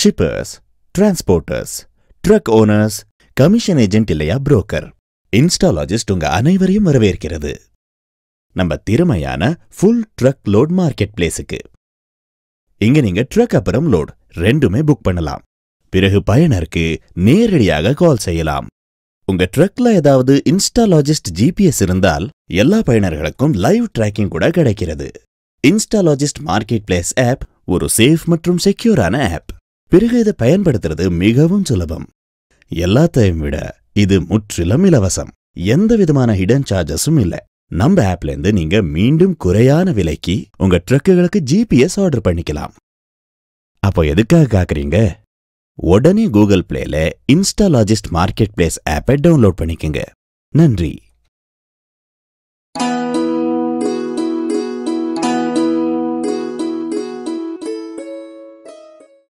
shippers transporters truck owners commission agent இல்லையா broker Instalogist உங்க அனைவரையும் வரவேற்கிறது நம்ம திறமையான ஃபுல் ட்ரக் லோட் மார்க்கெட் பிளேஸுக்கு இங்க நீங்க ட்ரக் அப்புறம் லோட் ரெண்டுமே புக் பண்ணலாம் பிறகு பயனருக்கு நேரடியாக கால் செய்யலாம் உங்க ட்ரக்ல ஏதாவது இன்ஸ்டாலாஜிஸ்ட் ஜிபிஎஸ் இருந்தால் எல்லா பயனர்களுக்கும் லைவ் டிராக்கிங் கூட கிடைக்கிறது இன்ஸ்டாலஜிஸ்ட் மார்க்கெட் பிளேஸ் ஆப் ஒரு சேஃப் மற்றும் செக்யூரான ஆப் பிறகு இதை பயன்படுத்துறது மிகவும் சுலபம் எல்லாத்தையும் விட இது முற்றிலும் இலவசம் எந்த விதமான ஹிடன் சார்ஜஸும் இல்லை நம்ம ஆப்ல இருந்து நீங்க மீண்டும் குறையான விலைக்கு உங்க ட்ரக்குகளுக்கு ஜிபிஎஸ் ஆர்டர் பண்ணிக்கலாம் அப்போ எதுக்காக காக்குறீங்க உடனே கூகுள் பிளேல இன்ஸ்டாலாஜிஸ்ட் மார்க்கெட் பிளேஸ் ஆப்பை டவுன்லோட் பண்ணிக்கங்க நன்றி